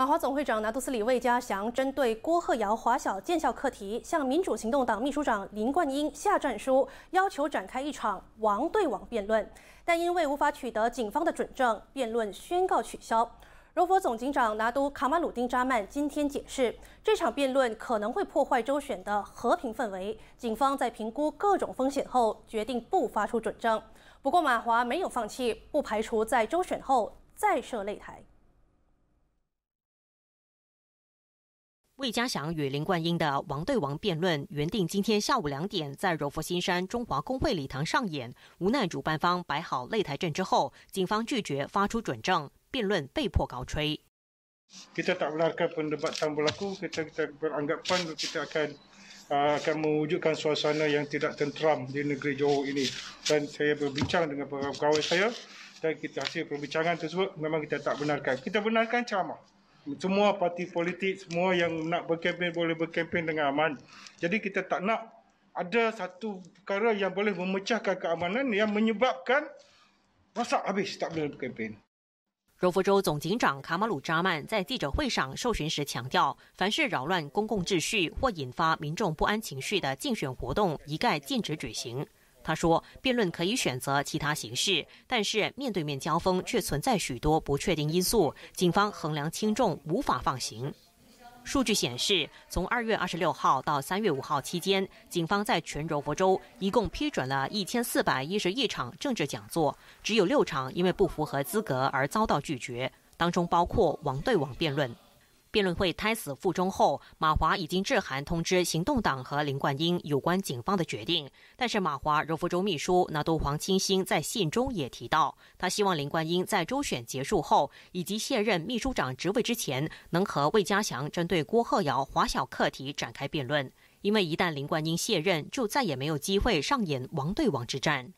马华总会长拿督斯里魏家祥针对郭鹤尧华小建校课题，向民主行动党秘书长林冠英下战书，要求展开一场王对王辩论，但因为无法取得警方的准证，辩论宣告取消。柔佛总警长拿督卡马鲁丁扎曼今天解释，这场辩论可能会破坏州选的和平氛围，警方在评估各种风险后，决定不发出准证。不过马华没有放弃，不排除在州选后再设擂台。魏嘉祥与林冠英的王对王辩论原定今天下午两点在柔佛新山中华公会礼堂上演，无奈主办方摆好擂台阵之后，警方拒绝发出准证，辩论被迫告吹。kita dapat e l a k k a n satu pembelajaran kita kita akan akan m e n u j u k k a n suasana yang tidak t e n a n di negeri Johor ini dan saya berbincang dengan pegawai saya dan kita hasil perbincangan tersebut memang kita tak benarkan kita benarkan sama。semua parti politik semua yang nak berkempen boleh berkempen dengan aman. Jadi kita tak nak ada satu perkara yang boleh memecahkan keamanan yang menyebabkan rosak habis tak boleh berkempen. 柔佛州总警长卡马鲁扎曼在记者会上受询时强调，凡是扰乱公共秩序或引发民众不安情绪的竞选活动，一概禁止举行。他说，辩论可以选择其他形式，但是面对面交锋却存在许多不确定因素。警方衡量轻重，无法放行。数据显示，从二月二十六号到三月五号期间，警方在全柔佛州一共批准了一千四百一十一场政治讲座，只有六场因为不符合资格而遭到拒绝，当中包括网对网辩论。辩论会胎死腹中后，马华已经致函通知行动党和林冠英有关警方的决定。但是，马华柔佛州秘书拿督黄清兴在信中也提到，他希望林冠英在周选结束后以及卸任秘书长职位之前，能和魏家祥针对郭鹤尧华小课题展开辩论，因为一旦林冠英卸任，就再也没有机会上演王对王之战。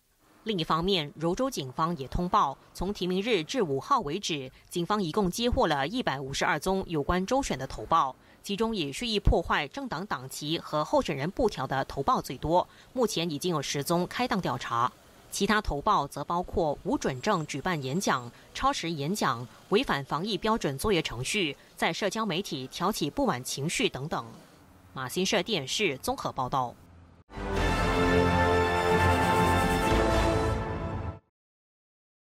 另一方面，柔州警方也通报，从提名日至五号为止，警方一共接获了一百五十二宗有关周选的投报，其中以蓄意破坏政党党旗和候选人布条的投报最多，目前已经有十宗开档调查。其他投报则包括无准证举办演讲、超时演讲、违反防疫标准作业程序、在社交媒体挑起不满情绪等等。马新社电视综合报道。